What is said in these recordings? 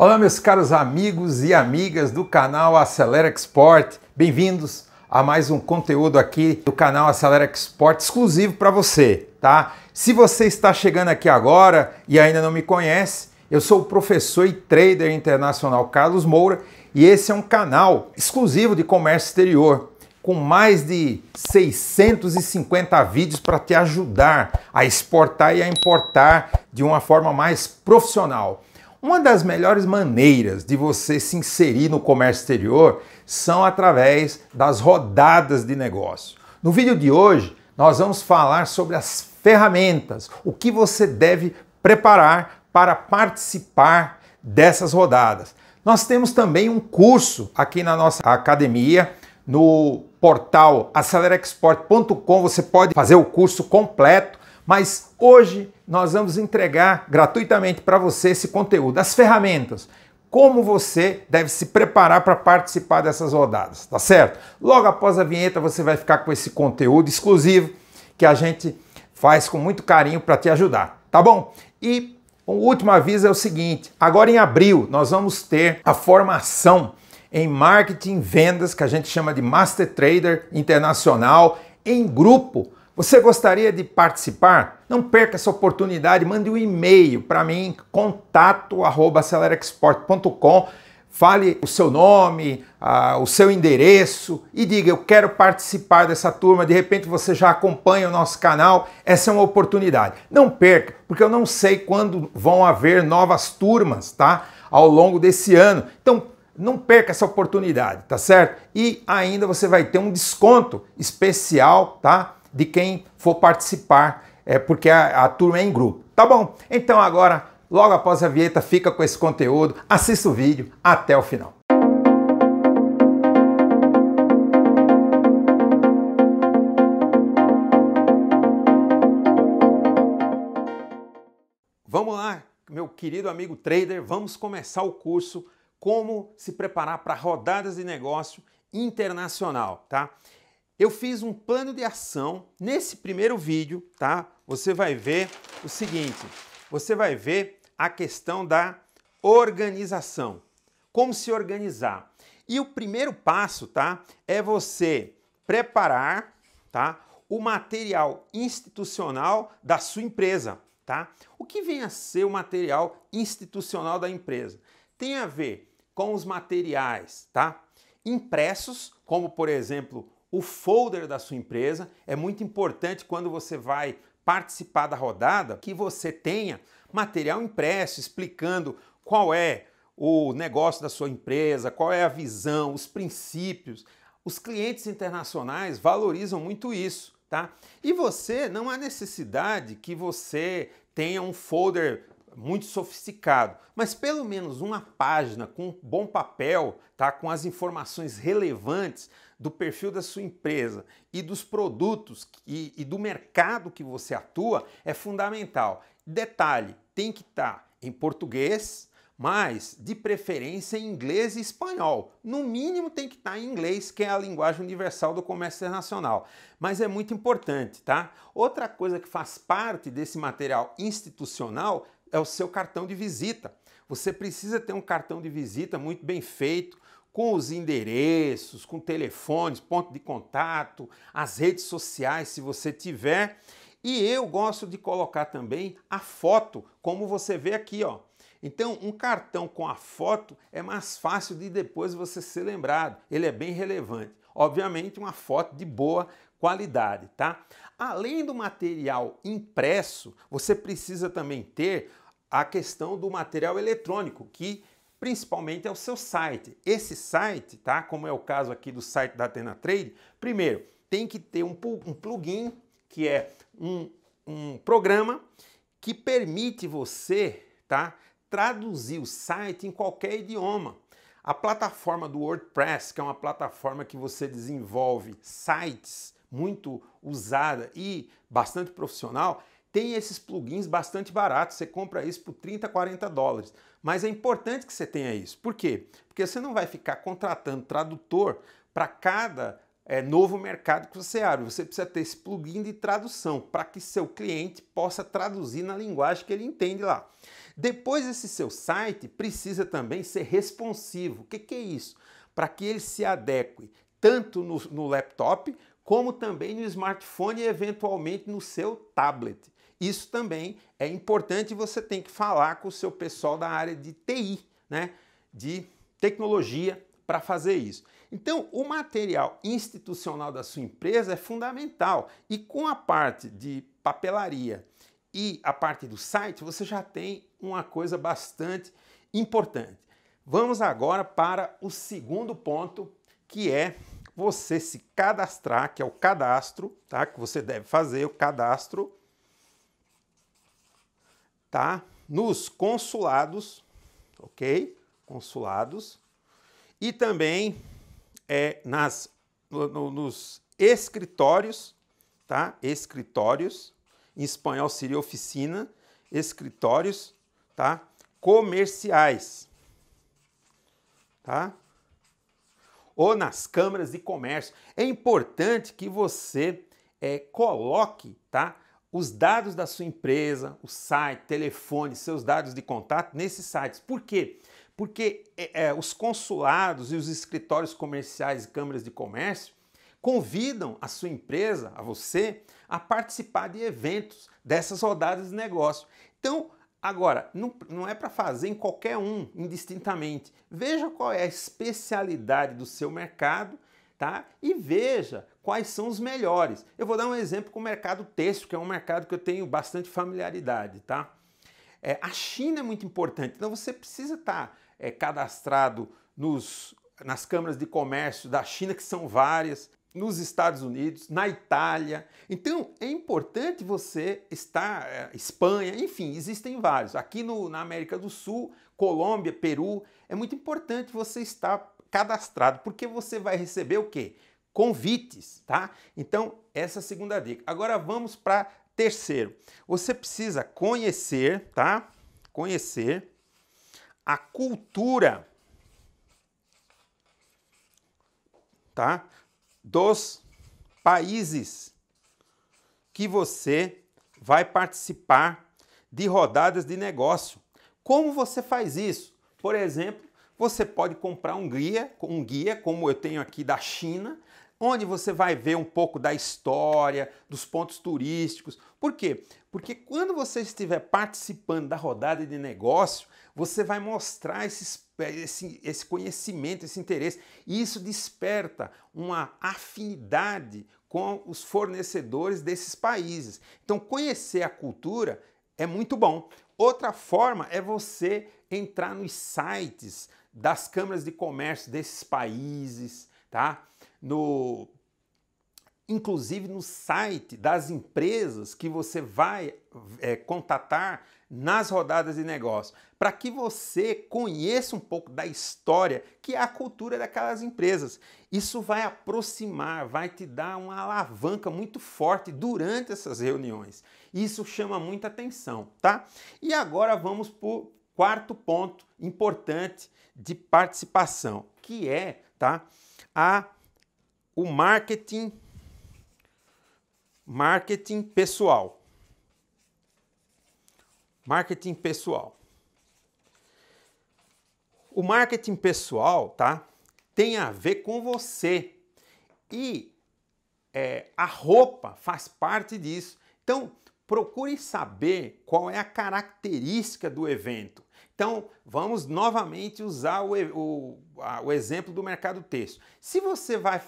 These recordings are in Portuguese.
Olá, meus caros amigos e amigas do canal Acelera Export. Bem-vindos a mais um conteúdo aqui do canal Acelera Export exclusivo para você, tá? Se você está chegando aqui agora e ainda não me conhece, eu sou o professor e trader internacional Carlos Moura e esse é um canal exclusivo de comércio exterior com mais de 650 vídeos para te ajudar a exportar e a importar de uma forma mais profissional. Uma das melhores maneiras de você se inserir no comércio exterior são através das rodadas de negócio. No vídeo de hoje, nós vamos falar sobre as ferramentas, o que você deve preparar para participar dessas rodadas. Nós temos também um curso aqui na nossa academia, no portal acelerexport.com, você pode fazer o curso completo mas hoje nós vamos entregar gratuitamente para você esse conteúdo, as ferramentas, como você deve se preparar para participar dessas rodadas, tá certo? Logo após a vinheta você vai ficar com esse conteúdo exclusivo que a gente faz com muito carinho para te ajudar, tá bom? E o último aviso é o seguinte: agora em abril nós vamos ter a formação em marketing vendas que a gente chama de Master Trader Internacional em grupo você gostaria de participar? Não perca essa oportunidade, mande um e-mail para mim, contato@acelerexport.com. Fale o seu nome, a, o seu endereço e diga: Eu quero participar dessa turma. De repente você já acompanha o nosso canal, essa é uma oportunidade. Não perca, porque eu não sei quando vão haver novas turmas, tá? Ao longo desse ano. Então, não perca essa oportunidade, tá certo? E ainda você vai ter um desconto especial, tá? de quem for participar, é, porque a, a turma é em grupo. Tá bom? Então agora, logo após a vinheta, fica com esse conteúdo, assista o vídeo até o final. Vamos lá, meu querido amigo trader, vamos começar o curso Como se preparar para rodadas de negócio internacional, tá? eu fiz um plano de ação. Nesse primeiro vídeo, tá? Você vai ver o seguinte: você vai ver a questão da organização. Como se organizar? E o primeiro passo, tá? É você preparar, tá? O material institucional da sua empresa, tá? O que vem a ser o material institucional da empresa? Tem a ver com os materiais, tá? Impressos, como por exemplo o folder da sua empresa. É muito importante quando você vai participar da rodada que você tenha material impresso explicando qual é o negócio da sua empresa, qual é a visão, os princípios. Os clientes internacionais valorizam muito isso, tá? E você não há necessidade que você tenha um folder muito sofisticado, mas pelo menos uma página com bom papel, tá? Com as informações relevantes do perfil da sua empresa e dos produtos e, e do mercado que você atua é fundamental. Detalhe: tem que estar tá em português, mas de preferência em inglês e espanhol. No mínimo tem que estar tá em inglês, que é a linguagem universal do comércio internacional. Mas é muito importante, tá? Outra coisa que faz parte desse material institucional é o seu cartão de visita. Você precisa ter um cartão de visita muito bem feito, com os endereços, com telefones, ponto de contato, as redes sociais, se você tiver. E eu gosto de colocar também a foto, como você vê aqui, ó. Então, um cartão com a foto é mais fácil de depois você ser lembrado. Ele é bem relevante. Obviamente, uma foto de boa qualidade, tá? Além do material impresso, você precisa também ter a questão do material eletrônico, que principalmente é o seu site. Esse site, tá? Como é o caso aqui do site da Atena Trade, primeiro tem que ter um, um plugin que é um, um programa que permite você, tá? Traduzir o site em qualquer idioma. A plataforma do WordPress, que é uma plataforma que você desenvolve sites muito usada e bastante profissional, tem esses plugins bastante baratos, você compra isso por 30, 40 dólares. Mas é importante que você tenha isso. Por quê? Porque você não vai ficar contratando tradutor para cada é, novo mercado que você abre. Você precisa ter esse plugin de tradução para que seu cliente possa traduzir na linguagem que ele entende lá. Depois, esse seu site precisa também ser responsivo. O que, que é isso? Para que ele se adeque tanto no, no laptop como também no smartphone e eventualmente no seu tablet. Isso também é importante, você tem que falar com o seu pessoal da área de TI, né? De tecnologia para fazer isso. Então, o material institucional da sua empresa é fundamental e com a parte de papelaria e a parte do site, você já tem uma coisa bastante importante. Vamos agora para o segundo ponto, que é você se cadastrar, que é o cadastro, tá? Que você deve fazer o cadastro tá? Nos consulados, ok? Consulados. E também é, nas, no, no, nos escritórios, tá? Escritórios, em espanhol seria oficina, escritórios, tá? Comerciais, tá? Ou nas câmaras de comércio. É importante que você é, coloque, tá? os dados da sua empresa, o site, telefone, seus dados de contato nesses sites. Por quê? Porque é, é, os consulados e os escritórios comerciais e câmaras de comércio convidam a sua empresa, a você, a participar de eventos dessas rodadas de negócio. Então, agora, não, não é para fazer em qualquer um, indistintamente. Veja qual é a especialidade do seu mercado tá? E veja quais são os melhores. Eu vou dar um exemplo com o mercado têxtil, que é um mercado que eu tenho bastante familiaridade, tá? É, a China é muito importante, então você precisa estar tá, é, cadastrado nos, nas câmaras de comércio da China, que são várias, nos Estados Unidos, na Itália. Então é importante você estar, é, Espanha, enfim, existem vários. Aqui no, na América do Sul, Colômbia, Peru, é muito importante você estar cadastrado, porque você vai receber o quê? Convites, tá? Então, essa é a segunda dica. Agora vamos para terceiro. Você precisa conhecer, tá? Conhecer a cultura tá? dos países que você vai participar de rodadas de negócio. Como você faz isso? Por exemplo, você pode comprar um guia, um guia como eu tenho aqui da China, onde você vai ver um pouco da história, dos pontos turísticos. Por quê? Porque quando você estiver participando da rodada de negócio, você vai mostrar esses, esse, esse conhecimento, esse interesse. E isso desperta uma afinidade com os fornecedores desses países. Então, conhecer a cultura é muito bom. Outra forma é você entrar nos sites das câmaras de comércio desses países, tá? No inclusive no site das empresas que você vai é, contatar nas rodadas de negócio, para que você conheça um pouco da história que é a cultura daquelas empresas. Isso vai aproximar, vai te dar uma alavanca muito forte durante essas reuniões. Isso chama muita atenção, tá? E agora vamos por, quarto ponto importante de participação, que é tá, a, o marketing, marketing pessoal. Marketing pessoal. O marketing pessoal tá, tem a ver com você. E é, a roupa faz parte disso. Então, procure saber qual é a característica do evento. Então, vamos novamente usar o, o, o exemplo do mercado texto. Se você vai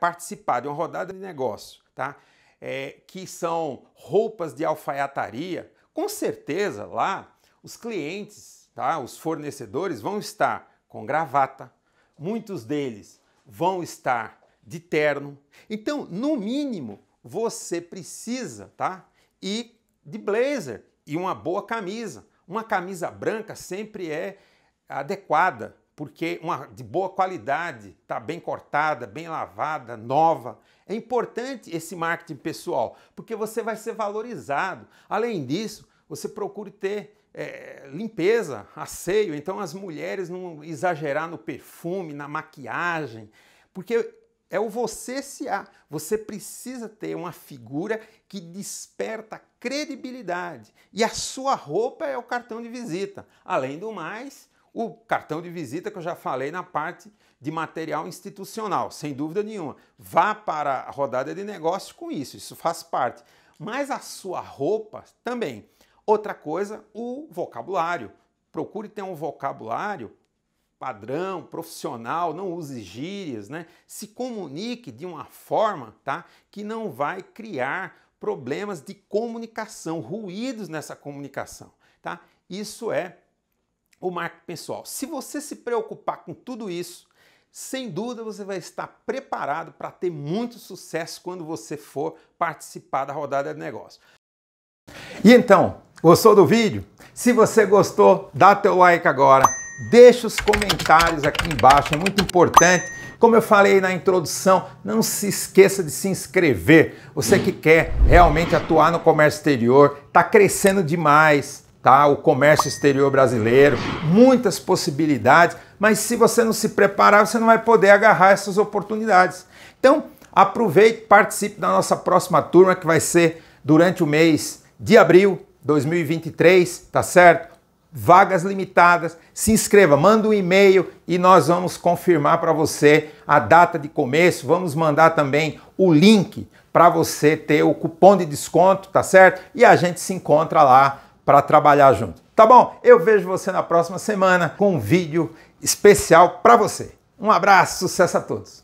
participar de uma rodada de negócio, tá? É, que são roupas de alfaiataria, com certeza lá os clientes, tá? os fornecedores vão estar com gravata, muitos deles vão estar de terno. Então, no mínimo, você precisa, tá? e de blazer e uma boa camisa. Uma camisa branca sempre é adequada, porque uma de boa qualidade, está bem cortada, bem lavada, nova. É importante esse marketing pessoal, porque você vai ser valorizado. Além disso, você procure ter é, limpeza, asseio, então as mulheres não exagerar no perfume, na maquiagem, porque é o você se há. Você precisa ter uma figura que desperta credibilidade. E a sua roupa é o cartão de visita. Além do mais, o cartão de visita que eu já falei na parte de material institucional, sem dúvida nenhuma. Vá para a rodada de negócios com isso, isso faz parte. Mas a sua roupa também. Outra coisa, o vocabulário. Procure ter um vocabulário padrão, profissional, não use gírias, né? Se comunique de uma forma, tá? Que não vai criar problemas de comunicação, ruídos nessa comunicação, tá? Isso é o marco pessoal. Se você se preocupar com tudo isso, sem dúvida você vai estar preparado para ter muito sucesso quando você for participar da rodada de negócio. E então, gostou do vídeo? Se você gostou, dá teu like agora Deixe os comentários aqui embaixo, é muito importante. Como eu falei na introdução, não se esqueça de se inscrever. Você que quer realmente atuar no comércio exterior, está crescendo demais, tá? O comércio exterior brasileiro, muitas possibilidades, mas se você não se preparar, você não vai poder agarrar essas oportunidades. Então, aproveite, participe da nossa próxima turma que vai ser durante o mês de abril 2023, tá certo? vagas limitadas. Se inscreva, manda um e-mail e nós vamos confirmar para você a data de começo. Vamos mandar também o link para você ter o cupom de desconto, tá certo? E a gente se encontra lá para trabalhar junto. Tá bom? Eu vejo você na próxima semana com um vídeo especial para você. Um abraço, sucesso a todos!